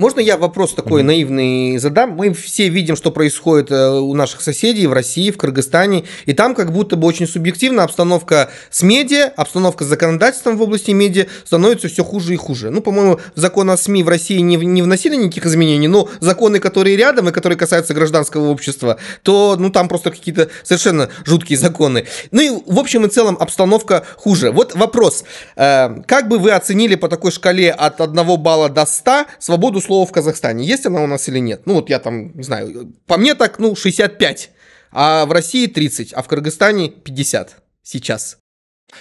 Можно я вопрос такой mm-hmm. наивный задам? Мы все видим, что происходит э, у наших соседей в России, в Кыргызстане, и там как будто бы очень субъективно обстановка с медиа, обстановка с законодательством в области медиа становится все хуже и хуже. Ну, по-моему, закон о СМИ в России не, не вносили никаких изменений, но законы, которые рядом и которые касаются гражданского общества, то ну там просто какие-то совершенно жуткие законы. Ну и в общем и целом обстановка хуже. Вот вопрос. Э, как бы вы оценили по такой шкале от 1 балла до 100 свободу СЛО в Казахстане, есть она у нас или нет? Ну, вот я там, не знаю, по мне так, ну, 65, а в России 30, а в Кыргызстане 50 сейчас.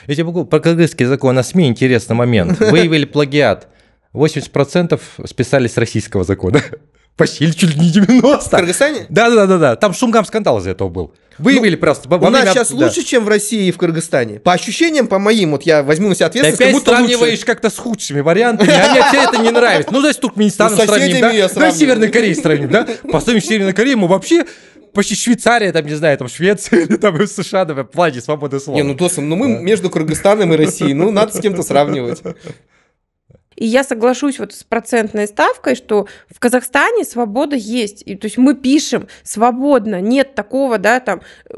Я тебе могу про кыргызский закон о СМИ интересный момент. Выявили плагиат. 80% списались с российского закона посели чуть ли не 90. В Кыргызстане? Да, да, да, да. Там Шумгам скандал из этого был. Выявили ну, просто. Во у нас сейчас да. лучше, чем в России и в Кыргызстане. По ощущениям, по моим, вот я возьму на себя ответственность. Ты опять сравниваешь как-то с худшими вариантами, а мне тебе это не нравится. Ну, значит, ну, с Туркменистаном ну, сравним, да? Да, с Северной Кореей сравним, да? По сравнению с Северной Кореей мы вообще почти Швейцария, там, не знаю, там Швеция или там США, например, в плане свободы слова. Не, ну, Досом, ну мы между Кыргызстаном и Россией, ну, надо с кем-то сравнивать. И я соглашусь вот с процентной ставкой, что в Казахстане свобода есть. И, то есть мы пишем свободно, нет такого, да, там, э,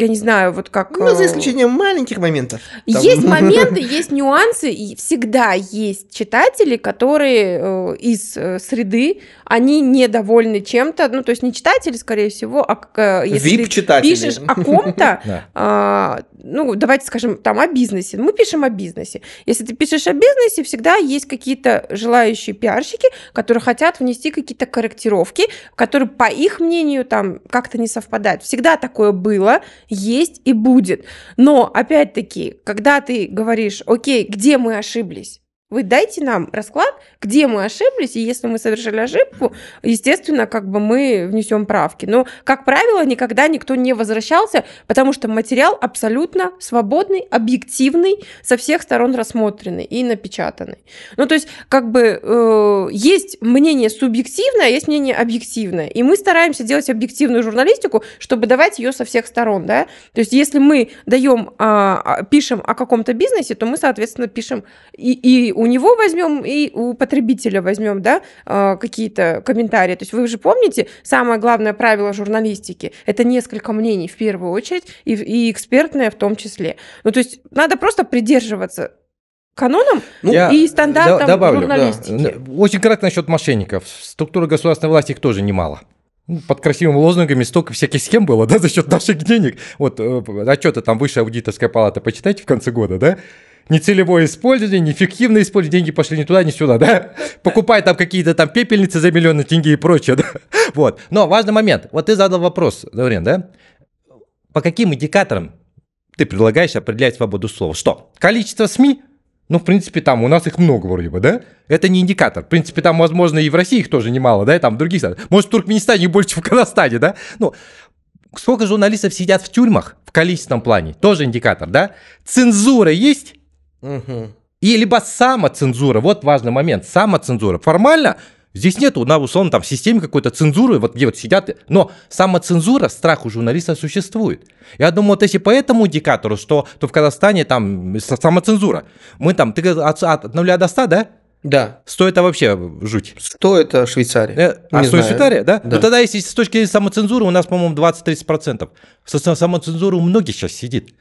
я не знаю, вот как... Ну, за э, исключением маленьких моментов. Там. Есть моменты, есть нюансы, и всегда есть читатели, которые э, из среды, они недовольны чем-то, ну, то есть не читатели, скорее всего, а если ты пишешь о ком-то, а, ну, давайте скажем, там, о бизнесе. Мы пишем о бизнесе. Если ты пишешь о бизнесе, всегда есть какие-то желающие пиарщики, которые хотят внести какие-то корректировки, которые, по их мнению, там как-то не совпадают. Всегда такое было, есть и будет. Но, опять-таки, когда ты говоришь, окей, где мы ошиблись? Вы дайте нам расклад, где мы ошиблись, и если мы совершили ошибку, естественно, как бы мы внесем правки. Но, как правило, никогда никто не возвращался, потому что материал абсолютно свободный, объективный, со всех сторон рассмотренный и напечатанный. Ну, то есть, как бы э, есть мнение субъективное, а есть мнение объективное. И мы стараемся делать объективную журналистику, чтобы давать ее со всех сторон. Да? То есть, если мы даем, э, а, а, пишем о каком-то бизнесе, то мы, соответственно, пишем и, и у него возьмем, и у потребителя возьмем, да, а, какие-то комментарии. То есть вы же помните, самое главное правило журналистики – это несколько мнений в первую очередь, и, и экспертное в том числе. Ну, то есть надо просто придерживаться канонам ну, и стандартам добавлю, журналистики. Да. Очень кратко насчет мошенников. Структура государственной власти их тоже немало ну, под красивыми лозунгами столько всяких схем было, да, за счет наших денег. Вот э, отчеты там высшая аудиторская палата, почитайте в конце года, да, нецелевое использование, неэффективное использование, деньги пошли не туда, не сюда, да? Покупай там какие-то там пепельницы за миллионы деньги и прочее, да? Вот. Но важный момент. Вот ты задал вопрос, Даврен, да? По каким индикаторам ты предлагаешь определять свободу слова? Что? Количество СМИ? Ну, в принципе, там у нас их много вроде бы, да? Это не индикатор. В принципе, там, возможно, и в России их тоже немало, да, и там в других странах. Может, в Туркменистане больше, чем в Казахстане, да? Ну, сколько журналистов сидят в тюрьмах в количественном плане? Тоже индикатор, да? Цензура есть? Угу. И либо самоцензура, вот важный момент, самоцензура. Формально здесь нету, на условно, там, в системе какой-то цензуры, вот где вот сидят, но самоцензура, страх у журналиста существует. Я думаю, вот если по этому индикатору, что, то в Казахстане там самоцензура. Мы там, ты от, от 0 до 100, да? Да. Что это вообще жуть. Что это Швейцария. Э, а, сто Швейцария, да? да? Ну тогда, если с точки зрения самоцензуры, у нас, по-моему, 20-30%. Самоцензура у многих сейчас сидит.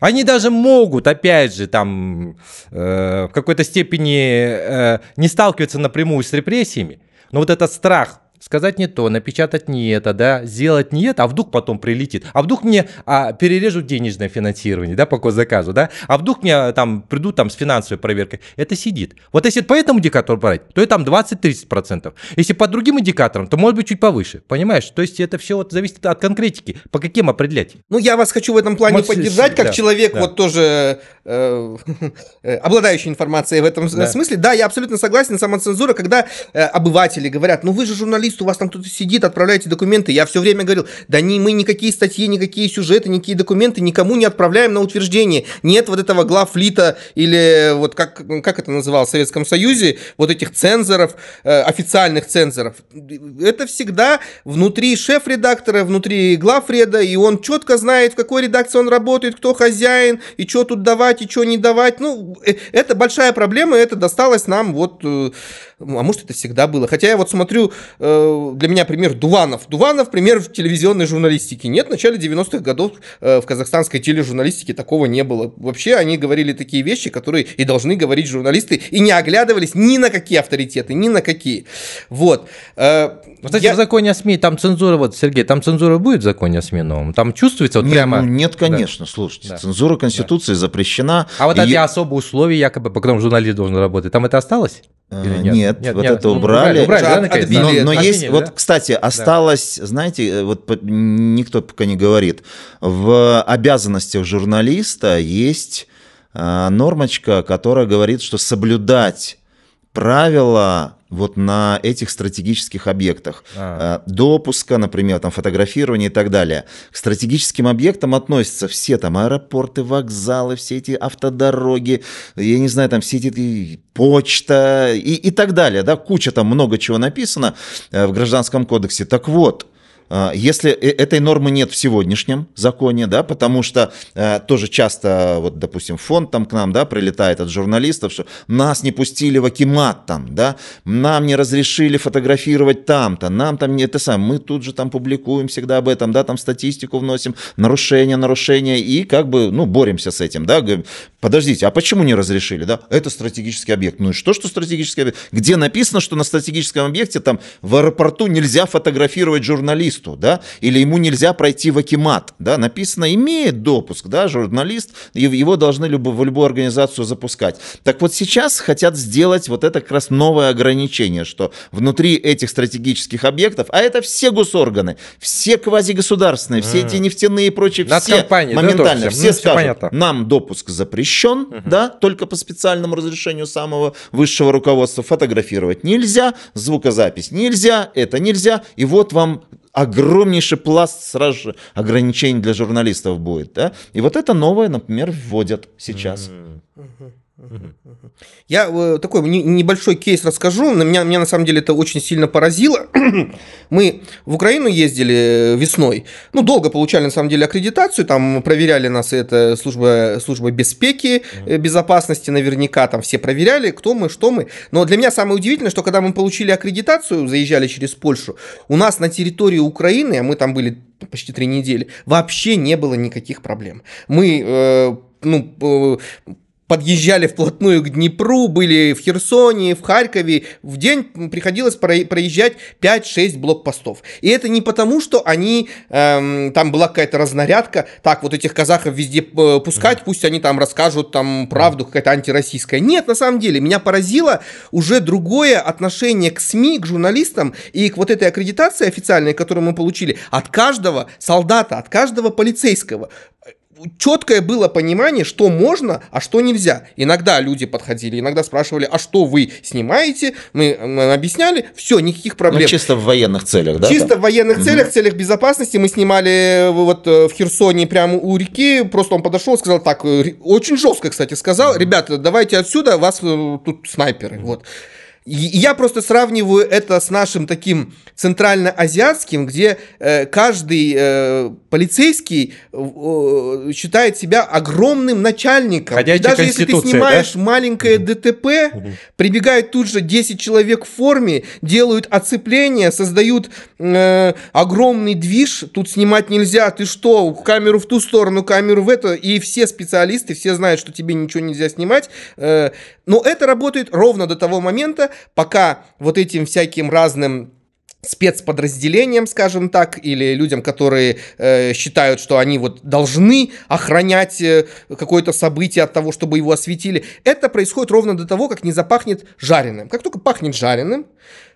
Они даже могут, опять же, там э, в какой-то степени э, не сталкиваться напрямую с репрессиями, но вот этот страх сказать не то, напечатать не это, да, сделать не это, а вдруг потом прилетит, а вдруг мне а, перережут денежное финансирование, да, по госзаказу, да, а вдруг мне а, там придут там с финансовой проверкой, это сидит. Вот если по этому индикатору брать, то это там 20-30%. Если по другим индикаторам, то может быть чуть повыше, понимаешь? То есть это все вот зависит от конкретики, по каким определять. Ну, я вас хочу в этом плане Может, поддержать, как да, человек да. вот тоже э, э обладающий информацией в этом да. смысле. Да, я абсолютно согласен, самоцензура, когда э, обыватели говорят, ну вы же журналист, журналист, у вас там кто-то сидит, отправляйте документы. Я все время говорил, да не, мы никакие статьи, никакие сюжеты, никакие документы никому не отправляем на утверждение. Нет вот этого главлита или вот как, как это называлось в Советском Союзе, вот этих цензоров, э, официальных цензоров. Это всегда внутри шеф-редактора, внутри главреда, и он четко знает, в какой редакции он работает, кто хозяин, и что тут давать, и что не давать. Ну, э, это большая проблема, и это досталось нам вот... Э, а может, это всегда было. Хотя я вот смотрю э, Э, для меня пример Дуванов. Дуванов пример в телевизионной журналистике. Нет, в начале 90-х годов э, в казахстанской тележурналистике такого не было. Вообще они говорили такие вещи, которые и должны говорить журналисты, и не оглядывались ни на какие авторитеты, ни на какие. Вот. Э, кстати, Я... в законе о СМИ там цензура, вот, Сергей, там цензура будет в законе о СМИ новом? Там чувствуется вот нет, прямо... Ну, нет, конечно, да. слушайте, да. цензура Конституции да. запрещена. А вот и... эти особые условия якобы, по которым журналист должен работать, там это осталось? Э, Или нет? Нет, нет, вот нет, это ну, убрали. убрали, ну, убрали да, а, но, но есть, вот, кстати, осталось, да. знаете, э, вот никто пока не говорит, в обязанностях журналиста есть э, нормочка, которая говорит, что соблюдать правила вот на этих стратегических объектах. А. Э, допуска, например, там фотографирование и так далее. К стратегическим объектам относятся все там аэропорты, вокзалы, все эти автодороги, я не знаю, там все эти почта и, и так далее. Да? Куча там много чего написано э, в Гражданском кодексе. Так вот, а, если э, этой нормы нет в сегодняшнем законе, да, потому что э, тоже часто, вот, допустим, фонд там к нам, да, прилетает от журналистов, что нас не пустили в Акимат там, да, нам не разрешили фотографировать там-то, нам там не это сам, мы тут же там публикуем всегда об этом, да, там статистику вносим, нарушения, нарушения, и как бы, ну, боремся с этим, да, говорим, подождите, а почему не разрешили, да, это стратегический объект, ну и что, что стратегический объект, где написано, что на стратегическом объекте там в аэропорту нельзя фотографировать журналистов, журналисту, да, или ему нельзя пройти в Акимат, да, написано имеет допуск, да, журналист, его должны любо, в любую организацию запускать. Так вот сейчас хотят сделать вот это как раз новое ограничение, что внутри этих стратегических объектов, а это все госорганы, все квазигосударственные, все эти нефтяные и прочие, все моментально, все скажут, нам допуск запрещен, да, только по специальному разрешению самого высшего руководства фотографировать нельзя, звукозапись нельзя, это нельзя, и вот вам огромнейший пласт сразу же ограничений для журналистов будет. Да? И вот это новое, например, вводят сейчас. Mm-hmm. Я э, такой небольшой кейс расскажу. На меня, меня на самом деле это очень сильно поразило. Мы в Украину ездили э, весной. Ну, долго получали на самом деле аккредитацию. Там проверяли нас э, это служба, служба безпеки, э, безопасности наверняка. Там все проверяли, кто мы, что мы. Но для меня самое удивительное, что когда мы получили аккредитацию, заезжали через Польшу, у нас на территории Украины, а мы там были почти три недели, вообще не было никаких проблем. Мы э, ну, э, подъезжали вплотную к Днепру, были в Херсоне, в Харькове. В день приходилось проезжать 5-6 блокпостов. И это не потому, что они, эм, там была какая-то разнарядка, так, вот этих казахов везде э, пускать, пусть они там расскажут там правду, какая-то антироссийская. Нет, на самом деле, меня поразило уже другое отношение к СМИ, к журналистам и к вот этой аккредитации официальной, которую мы получили, от каждого солдата, от каждого полицейского четкое было понимание, что можно, а что нельзя. Иногда люди подходили, иногда спрашивали, а что вы снимаете? Мы, мы объясняли, все, никаких проблем. Ну, чисто в военных целях, да? Чисто да? в военных угу. целях, в целях безопасности. Мы снимали э, вот э, в Херсоне прямо у реки, просто он подошел, сказал так, э, очень жестко, кстати, сказал, ребята, давайте отсюда, вас тут снайперы, вот я просто сравниваю это с нашим таким центральноазиатским, где э, каждый э, полицейский э, считает себя огромным начальником. И даже если ты снимаешь да? маленькое ДТП, угу. прибегают тут же 10 человек в форме, делают оцепление, создают э, огромный движ. Тут снимать нельзя. Ты что, камеру в ту сторону, камеру в эту. И все специалисты, все знают, что тебе ничего нельзя снимать. Э, но это работает ровно до того момента, пока вот этим всяким разным спецподразделением, скажем так, или людям, которые э, считают, что они вот должны охранять э, какое-то событие от того, чтобы его осветили. Это происходит ровно до того, как не запахнет жареным. Как только пахнет жареным,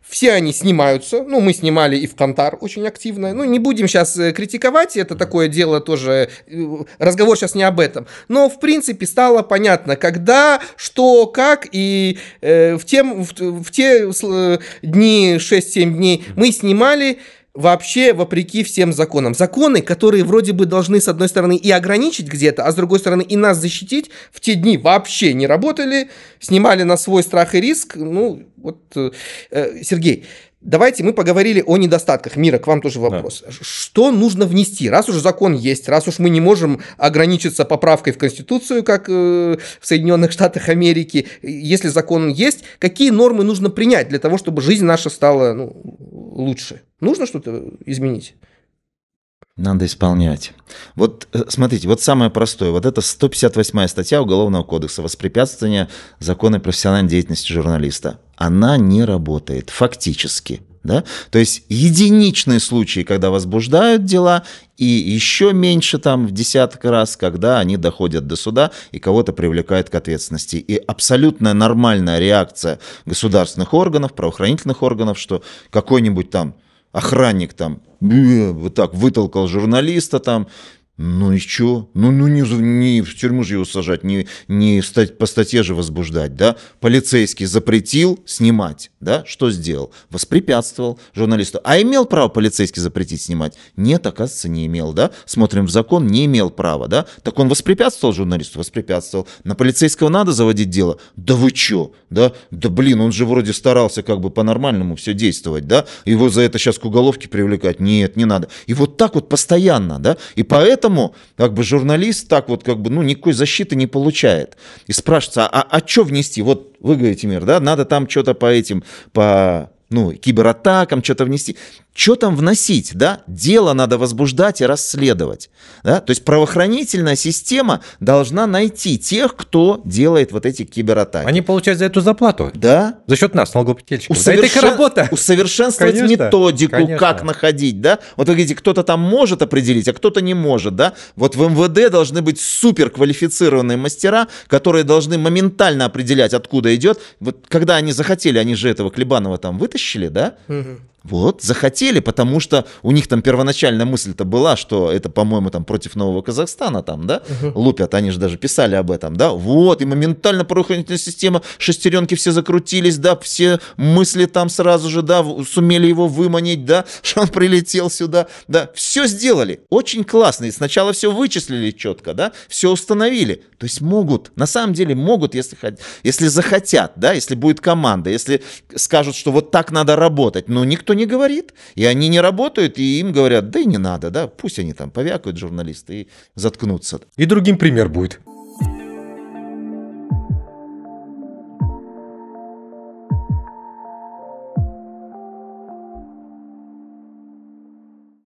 все они снимаются. Ну, мы снимали и в Кантар очень активно. Ну, не будем сейчас э, критиковать, это такое дело тоже... Э, разговор сейчас не об этом. Но, в принципе, стало понятно, когда, что, как. И э, в, тем, в, в те э, дни, 6-7 дней мы снимали вообще вопреки всем законам. Законы, которые вроде бы должны, с одной стороны, и ограничить где-то, а с другой стороны, и нас защитить, в те дни вообще не работали, снимали на свой страх и риск. Ну, вот, э, э Сергей, Давайте мы поговорили о недостатках мира. К вам тоже вопрос. Да. Что нужно внести? Раз уж закон есть, раз уж мы не можем ограничиться поправкой в Конституцию, как э, в Соединенных Штатах Америки, э, если закон есть, какие нормы нужно принять для того, чтобы жизнь наша стала ну, лучше? Нужно что-то изменить? Надо исполнять. Вот э, смотрите, вот самое простое, вот это 158 статья Уголовного кодекса «Воспрепятствование законной профессиональной деятельности журналиста» она не работает фактически. Да? То есть единичные случаи, когда возбуждают дела, и еще меньше там в десяток раз, когда они доходят до суда и кого-то привлекают к ответственности. И абсолютно нормальная реакция государственных органов, правоохранительных органов, что какой-нибудь там охранник там э, вот так вытолкал журналиста там, ну и что? Ну, ну не, не в тюрьму же его сажать, не, не стать, по статье же возбуждать, да? Полицейский запретил снимать, да? Что сделал? Воспрепятствовал журналисту. А имел право полицейский запретить снимать? Нет, оказывается, не имел, да? Смотрим в закон, не имел права, да? Так он воспрепятствовал журналисту? Воспрепятствовал. На полицейского надо заводить дело? Да вы чё? Да? Да блин, он же вроде старался как бы по-нормальному все действовать, да? Его за это сейчас к уголовке привлекать? Нет, не надо. И вот так вот постоянно, да? И поэтому Поэтому как бы журналист так вот как бы ну никакой защиты не получает. И спрашивается, а, а что внести? Вот вы говорите, Мир, да, надо там что-то по этим, по ну, кибератакам что-то внести. Что там вносить, да? Дело надо возбуждать и расследовать. Да? То есть правоохранительная система должна найти тех, кто делает вот эти кибератаки. Они получают за эту зарплату. Да. За счет нас, налогоплательщиков. Усовершен... Да это их работа. Усовершенствовать конечно, методику, конечно. как находить, да? Вот вы говорите, кто-то там может определить, а кто-то не может, да? Вот в МВД должны быть суперквалифицированные мастера, которые должны моментально определять, откуда идет. Вот когда они захотели, они же этого Клебанова там вытащили, вытащили, да? Угу. Вот, захотели, потому что у них там первоначальная мысль-то была, что это, по-моему, там против Нового Казахстана там, да, угу. лупят, они же даже писали об этом, да, вот, и моментально правоохранительная система, шестеренки все закрутились, да, все мысли там сразу же, да, сумели его выманить, да, что он прилетел сюда, да, все сделали, очень классно, и сначала все вычислили четко, да, все установили, то есть могут, на самом деле могут, если, если захотят, да, если будет команда, если скажут, что вот так надо работать, но никто никто не говорит, и они не работают, и им говорят, да и не надо, да, пусть они там повякают журналисты и заткнутся. И другим пример будет.